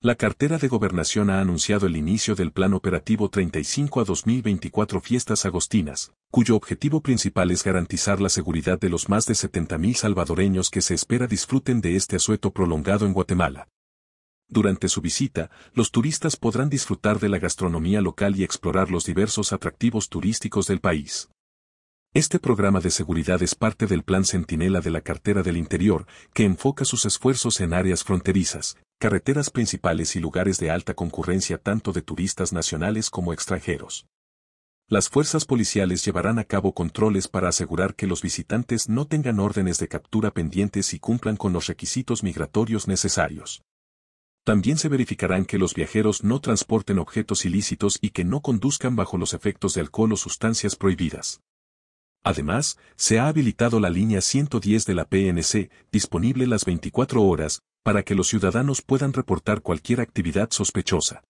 La cartera de gobernación ha anunciado el inicio del Plan Operativo 35 a 2024 Fiestas Agostinas, cuyo objetivo principal es garantizar la seguridad de los más de 70.000 salvadoreños que se espera disfruten de este asueto prolongado en Guatemala. Durante su visita, los turistas podrán disfrutar de la gastronomía local y explorar los diversos atractivos turísticos del país. Este programa de seguridad es parte del Plan Centinela de la Cartera del Interior, que enfoca sus esfuerzos en áreas fronterizas, carreteras principales y lugares de alta concurrencia tanto de turistas nacionales como extranjeros. Las fuerzas policiales llevarán a cabo controles para asegurar que los visitantes no tengan órdenes de captura pendientes y cumplan con los requisitos migratorios necesarios. También se verificarán que los viajeros no transporten objetos ilícitos y que no conduzcan bajo los efectos de alcohol o sustancias prohibidas. Además, se ha habilitado la línea 110 de la PNC, disponible las 24 horas, para que los ciudadanos puedan reportar cualquier actividad sospechosa.